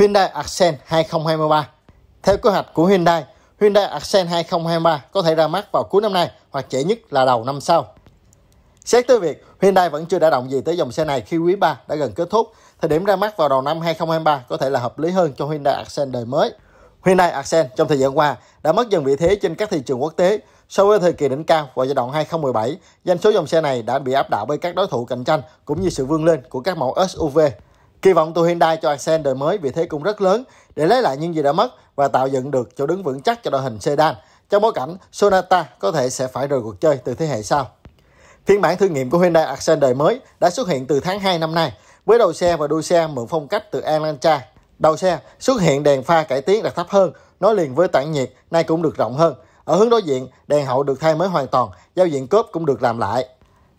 Hyundai Accent 2023. Theo kế hoạch của Hyundai, Hyundai Accent 2023 có thể ra mắt vào cuối năm nay hoặc trễ nhất là đầu năm sau. Xét tới việc Hyundai vẫn chưa đã động gì tới dòng xe này khi quý 3 đã gần kết thúc, thời điểm ra mắt vào đầu năm 2023 có thể là hợp lý hơn cho Hyundai Accent đời mới. Hyundai Accent trong thời gian qua đã mất dần vị thế trên các thị trường quốc tế. So với thời kỳ đỉnh cao vào giai đoạn 2017, doanh số dòng xe này đã bị áp đảo bởi các đối thủ cạnh tranh cũng như sự vươn lên của các mẫu SUV. Kỳ vọng từ Hyundai cho Accent đời mới vì thế cũng rất lớn để lấy lại những gì đã mất và tạo dựng được chỗ đứng vững chắc cho đội hình sedan trong bối cảnh Sonata có thể sẽ phải rời cuộc chơi từ thế hệ sau. Phiên bản thử nghiệm của Hyundai Accent đời mới đã xuất hiện từ tháng 2 năm nay với đầu xe và đuôi xe mượn phong cách từ Elantra. Đầu xe xuất hiện đèn pha cải tiến đặt thấp hơn, nối liền với tản nhiệt nay cũng được rộng hơn. Ở hướng đối diện, đèn hậu được thay mới hoàn toàn, giao diện cốp cũng được làm lại.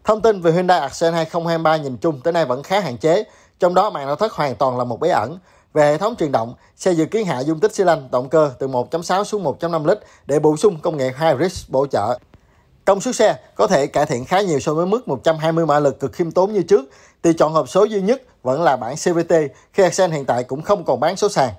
Thông tin về Hyundai Accent 2023 nhìn chung tới nay vẫn khá hạn chế, trong đó màn nội thất hoàn toàn là một bí ẩn. Về hệ thống truyền động, xe dự kiến hạ dung tích xi lanh động cơ từ 1.6 xuống 1.5 lít để bổ sung công nghệ hybrid bổ trợ. Công suất xe có thể cải thiện khá nhiều so với mức 120 mã lực cực khiêm tốn như trước. Tùy chọn hộp số duy nhất vẫn là bản CVT khi Accent hiện tại cũng không còn bán số sàn.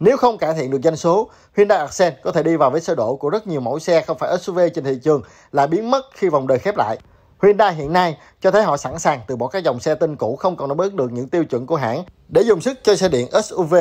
Nếu không cải thiện được doanh số, Hyundai Accent có thể đi vào với sơ đổ của rất nhiều mẫu xe không phải SUV trên thị trường là biến mất khi vòng đời khép lại. Hyundai hiện nay cho thấy họ sẵn sàng từ bỏ các dòng xe tinh cũ không còn đáp ứng được những tiêu chuẩn của hãng để dùng sức cho xe điện SUV